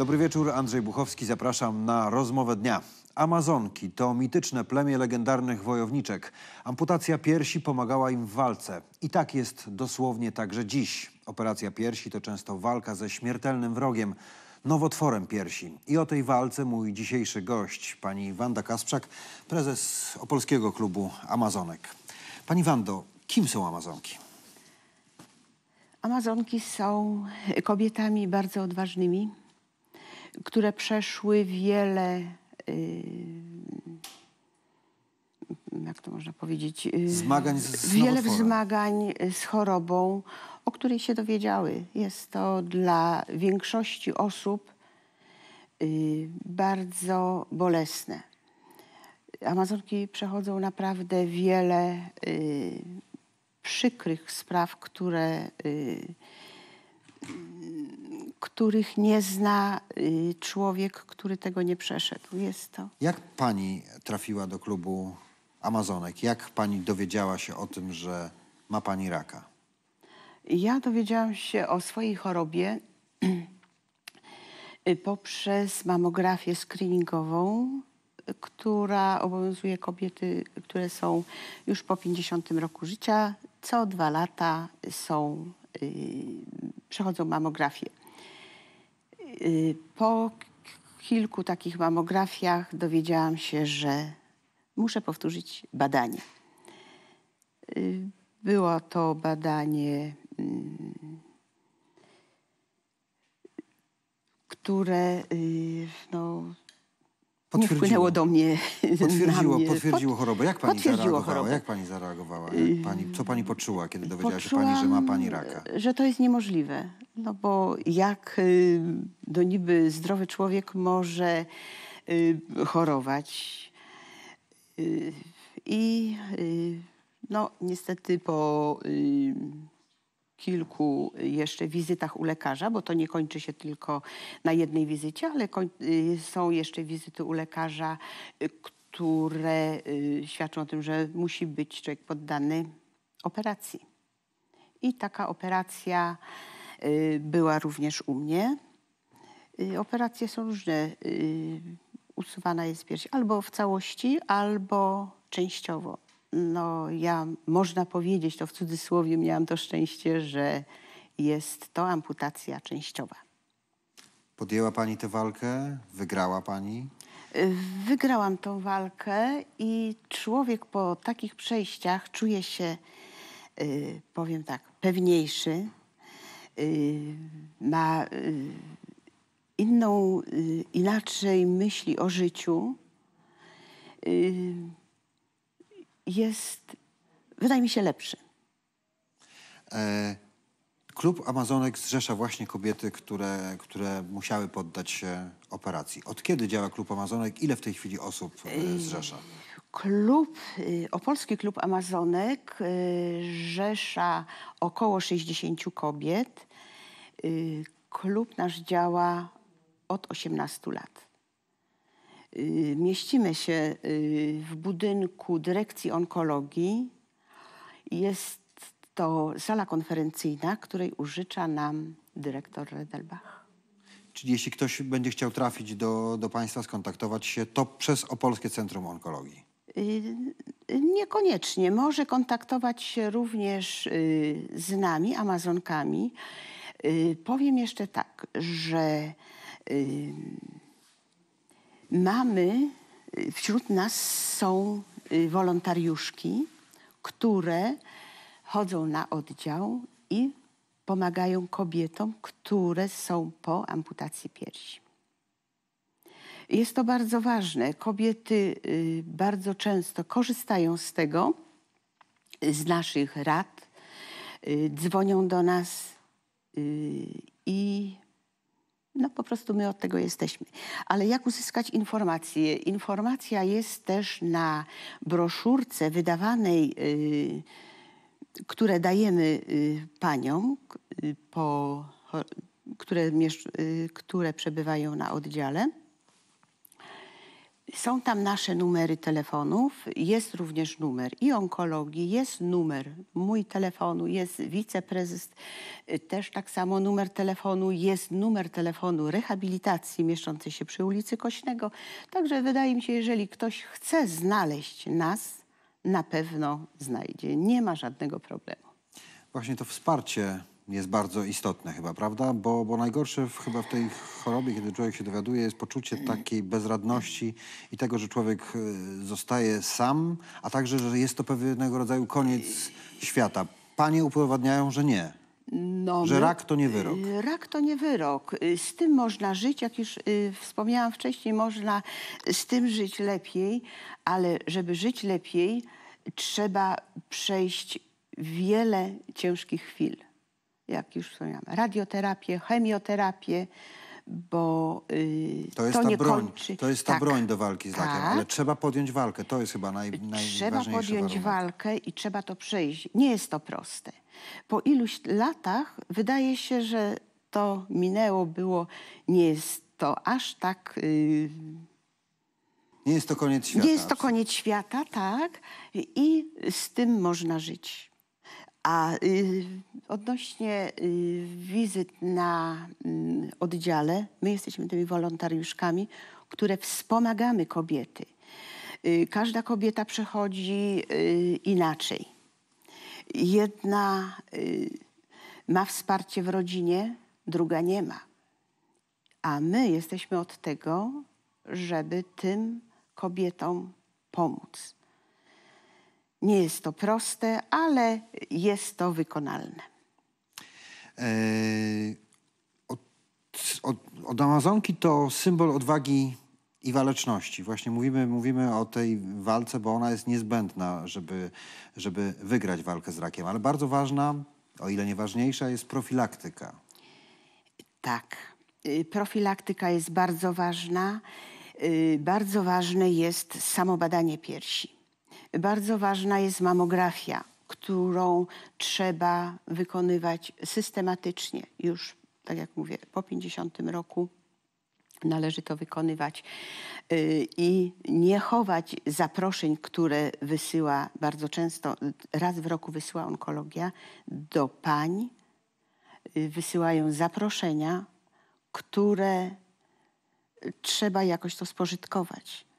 Dobry wieczór, Andrzej Buchowski, zapraszam na rozmowę dnia. Amazonki to mityczne plemię legendarnych wojowniczek. Amputacja piersi pomagała im w walce. I tak jest dosłownie także dziś. Operacja piersi to często walka ze śmiertelnym wrogiem, nowotworem piersi. I o tej walce mój dzisiejszy gość, pani Wanda Kasprzak, prezes Opolskiego Klubu Amazonek. Pani Wando, kim są Amazonki? Amazonki są kobietami bardzo odważnymi, które przeszły wiele, y, jak to można powiedzieć, y, zmagań z wiele zmagań z chorobą, o której się dowiedziały. Jest to dla większości osób y, bardzo bolesne. Amazonki przechodzą naprawdę wiele przykrych spraw, które których nie zna y, człowiek, który tego nie przeszedł. Jest to. Jak pani trafiła do klubu Amazonek? Jak pani dowiedziała się o tym, że ma pani raka? Ja dowiedziałam się o swojej chorobie poprzez mamografię screeningową, która obowiązuje kobiety, które są już po 50 roku życia. Co dwa lata są, y, przechodzą mamografię. Y, po kilku takich mamografiach dowiedziałam się, że muszę powtórzyć badanie. Y, było to badanie, mm, które y, no, nie wpłynęło do mnie. Potwierdziło, mnie. potwierdziło chorobę. Jak pani zareagowała? Chorobę. Jak pani zareagowała? Jak pani, co pani poczuła, kiedy dowiedziała Poczułam, się pani, że ma pani raka? Że to jest niemożliwe, no bo jak y, do niby zdrowy człowiek może y, chorować y, i no niestety po kilku jeszcze wizytach u lekarza, bo to nie kończy się tylko na jednej wizycie, ale są jeszcze wizyty u lekarza, które świadczą o tym, że musi być człowiek poddany operacji. I taka operacja Y, była również u mnie. Y, operacje są różne. Y, usuwana jest pierś albo w całości, albo częściowo. No ja, można powiedzieć, to w cudzysłowie miałam to szczęście, że jest to amputacja częściowa. Podjęła Pani tę walkę? Wygrała Pani? Wygrałam tą walkę i człowiek po takich przejściach czuje się, powiem tak, pewniejszy, Y, ma y, inną, y, inaczej myśli o życiu, jest, wydaje mi się, lepszy. E, klub Amazonek zrzesza właśnie kobiety, które, które musiały poddać się operacji. Od kiedy działa Klub Amazonek? Ile w tej chwili osób e, zrzesza? Klub, Opolski Klub Amazonek rzesza około 60 kobiet. Y, klub nasz działa od 18 lat. Y, mieścimy się y, w budynku dyrekcji onkologii. Jest to sala konferencyjna, której użycza nam dyrektor Redelbach. Czyli jeśli ktoś będzie chciał trafić do, do Państwa, skontaktować się, to przez Opolskie Centrum Onkologii? Niekoniecznie. Może kontaktować się również z nami, Amazonkami. Y, powiem jeszcze tak, że y, mamy, y, wśród nas są wolontariuszki, które chodzą na oddział i pomagają kobietom, które są po amputacji piersi. Jest to bardzo ważne. Kobiety bardzo często korzystają z tego, z naszych rad, dzwonią do nas, Y, I no po prostu my od tego jesteśmy. Ale jak uzyskać informacje? Informacja jest też na broszurce wydawanej, y, które dajemy y, paniom, po, które, które przebywają na oddziale. Są tam nasze numery telefonów, jest również numer i onkologii, jest numer mój telefonu, jest wiceprezes, y, też tak samo numer telefonu, jest numer telefonu rehabilitacji mieszczącej się przy ulicy Kośnego. Także wydaje mi się, jeżeli ktoś chce znaleźć nas, na pewno znajdzie. Nie ma żadnego problemu. Właśnie to wsparcie jest bardzo istotne chyba, prawda? Bo, bo najgorsze w, chyba w tej chorobie, kiedy człowiek się dowiaduje, jest poczucie takiej bezradności i tego, że człowiek y, zostaje sam, a także, że jest to pewnego rodzaju koniec świata. Panie upowadniają, że nie. No, że rak to nie wyrok. Y, rak to nie wyrok. Y, z tym można żyć, jak już y, wspomniałam wcześniej, można z tym żyć lepiej, ale żeby żyć lepiej, trzeba przejść wiele ciężkich chwil jak już wspomniałam, radioterapię, chemioterapię, bo yy, to, jest to ta nie broń, kończy. To jest ta tak, broń do walki z tak, lakiem, ale trzeba podjąć walkę, to jest chyba naj, najważniejsze. Trzeba podjąć warunek. walkę i trzeba to przejść. Nie jest to proste. Po iluś latach wydaje się, że to minęło, było, nie jest to aż tak... Yy, nie jest to koniec świata. Nie jest to koniec świata, tak. I z tym można żyć. A y, odnośnie y, wizyt na y, oddziale, my jesteśmy tymi wolontariuszkami, które wspomagamy kobiety. Y, każda kobieta przechodzi y, inaczej. Jedna y, ma wsparcie w rodzinie, druga nie ma. A my jesteśmy od tego, żeby tym kobietom pomóc. Nie jest to proste, ale jest to wykonalne. E, od, od, od Amazonki to symbol odwagi i waleczności. Właśnie mówimy, mówimy o tej walce, bo ona jest niezbędna, żeby, żeby wygrać walkę z rakiem, ale bardzo ważna, o ile nie ważniejsza, jest profilaktyka. Tak. Y, profilaktyka jest bardzo ważna. Y, bardzo ważne jest samo badanie piersi. Bardzo ważna jest mamografia, którą trzeba wykonywać systematycznie. Już, tak jak mówię, po 50 roku należy to wykonywać y, i nie chować zaproszeń, które wysyła bardzo często, raz w roku wysyła onkologia do pań. Y, wysyłają zaproszenia, które trzeba jakoś to spożytkować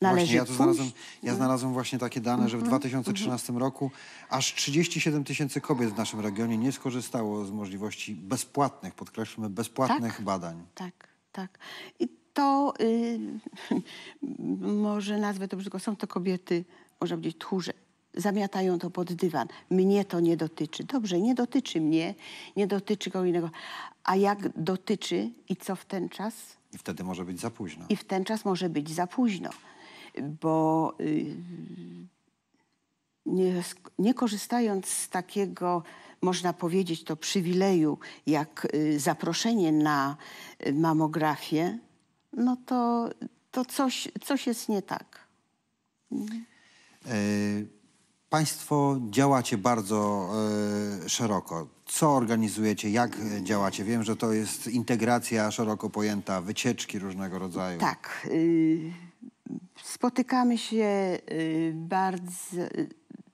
należy właśnie, ja, znalazłem, ja mhm. znalazłem właśnie takie dane, że w 2013 mhm. mhm. roku aż 37 tysięcy kobiet w naszym regionie nie skorzystało z możliwości bezpłatnych, podkreślmy, bezpłatnych tak? badań. Tak, tak. I to y, może nazwę to brzydko, są to kobiety, można powiedzieć, tchórze. Zamiatają to pod dywan. Mnie to nie dotyczy. Dobrze, nie dotyczy mnie, nie dotyczy kogo innego. A jak dotyczy i co w ten czas? I wtedy może być za późno. I w ten czas może być za późno bo y, nie, nie korzystając z takiego, można powiedzieć, to przywileju, jak y, zaproszenie na mamografię, no to, to coś, coś jest nie tak. E, państwo działacie bardzo e, szeroko. Co organizujecie, jak działacie? Wiem, że to jest integracja szeroko pojęta, wycieczki różnego rodzaju. Tak. Y Spotykamy się y, bardzo, y,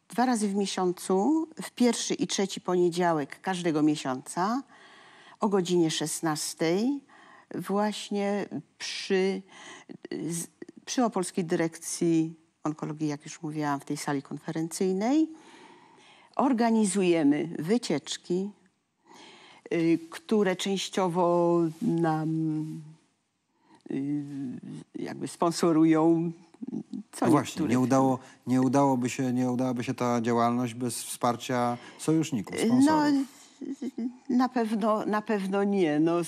dwa razy w miesiącu, w pierwszy i trzeci poniedziałek każdego miesiąca o godzinie 16 właśnie przy, przy Opolskiej Dyrekcji Onkologii, jak już mówiłam, w tej sali konferencyjnej. Organizujemy wycieczki, y, które częściowo nam Y, jakby sponsorują co no właśnie, nie, udało, nie udałoby się, nie udałaby się ta działalność bez wsparcia sojuszników, sponsorów. No, na pewno, na pewno nie. No,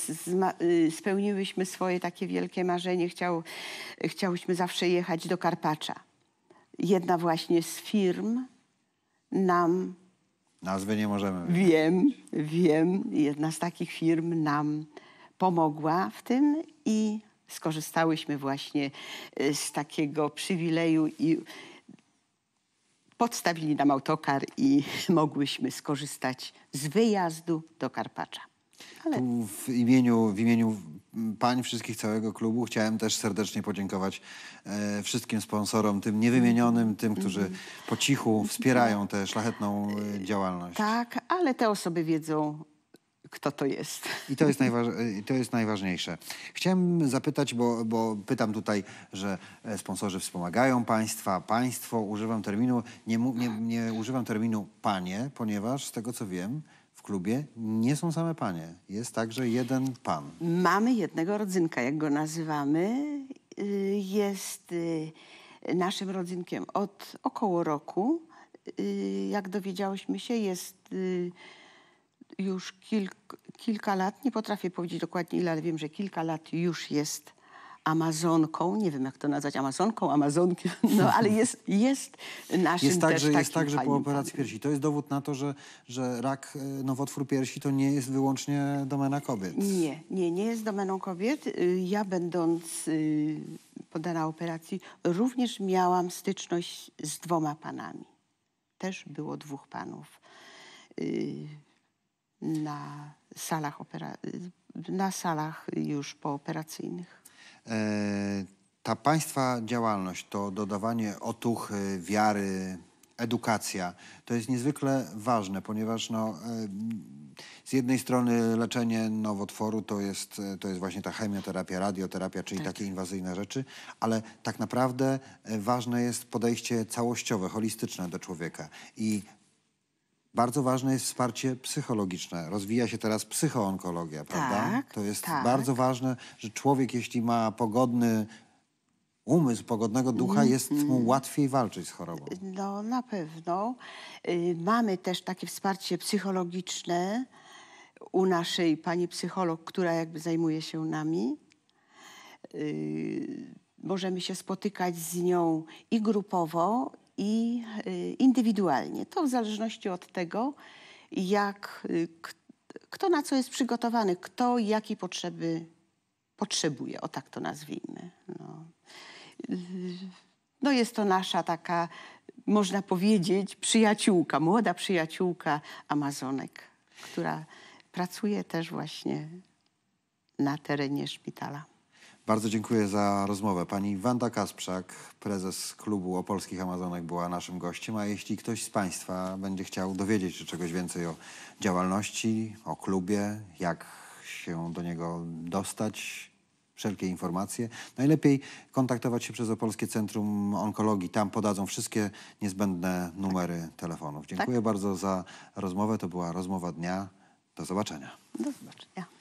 y, spełniłyśmy swoje takie wielkie marzenie. Chciał, chciałyśmy zawsze jechać do Karpacza. Jedna właśnie z firm nam... Nazwy nie możemy. Wiem, wiem. Jedna z takich firm nam pomogła w tym i skorzystałyśmy właśnie y, z takiego przywileju i podstawili nam autokar i mogłyśmy skorzystać z wyjazdu do Karpacza. Ale... Tu w imieniu, w imieniu pań wszystkich całego klubu chciałem też serdecznie podziękować e, wszystkim sponsorom, tym niewymienionym, tym, którzy po cichu wspierają tę szlachetną e, działalność. Tak, ale te osoby wiedzą kto to jest. I to jest, najważ... to jest najważniejsze. Chciałem zapytać, bo, bo pytam tutaj, że e, sponsorzy wspomagają państwa, państwo, używam terminu, nie, nie, nie używam terminu panie, ponieważ z tego co wiem, w klubie nie są same panie, jest także jeden pan. Mamy jednego rodzynka, jak go nazywamy, y, jest y, naszym rodzynkiem od około roku. Y, jak dowiedziałyśmy się, jest już kilk, kilka lat, nie potrafię powiedzieć dokładnie ile, ale wiem, że kilka lat już jest Amazonką, nie wiem jak to nazwać, Amazonką, Amazonkiem, no ale jest, jest naszym jest tak, też że, Jest tak, że po operacji piersi. To jest dowód na to, że, że rak e, nowotwór piersi to nie jest wyłącznie domena kobiet. Nie, nie, nie jest domeną kobiet. Y, ja będąc y, podana operacji również miałam styczność z dwoma panami. Też było dwóch panów. Y, na salach, opera- na salach już pooperacyjnych. E, ta państwa działalność, to dodawanie otuchy, wiary, edukacja, to jest niezwykle ważne, ponieważ no, e, z jednej strony leczenie nowotworu to jest, e, to jest właśnie ta chemioterapia, radioterapia, czyli tak. takie inwazyjne rzeczy, ale tak naprawdę e, ważne jest podejście całościowe, holistyczne do człowieka. I bardzo ważne jest wsparcie psychologiczne. Rozwija się teraz psychoonkologia, prawda? Tak, to jest tak. bardzo ważne, że człowiek, jeśli ma pogodny umysł, pogodnego ducha, mm-hmm. jest mu łatwiej walczyć z chorobą. No na pewno. Y, mamy też takie wsparcie psychologiczne u naszej pani psycholog, która jakby zajmuje się nami. Y, możemy się spotykać z nią i grupowo, i y, indywidualnie. To w zależności od tego, jak, y, kto na co jest przygotowany, kto jakie potrzeby potrzebuje, o tak to nazwijmy. No. Y, no jest to nasza taka, można powiedzieć, przyjaciółka, młoda przyjaciółka Amazonek, która pracuje też właśnie na terenie szpitala. Bardzo dziękuję za rozmowę. Pani Wanda Kasprzak, prezes klubu Opolskich Amazonek, była naszym gościem. A jeśli ktoś z Państwa będzie chciał dowiedzieć się czegoś więcej o działalności, o klubie, jak się do niego dostać, wszelkie informacje, najlepiej kontaktować się przez Opolskie Centrum Onkologii. Tam podadzą wszystkie niezbędne numery telefonów. Dziękuję tak? bardzo za rozmowę. To była rozmowa dnia. Do zobaczenia. Do zobaczenia.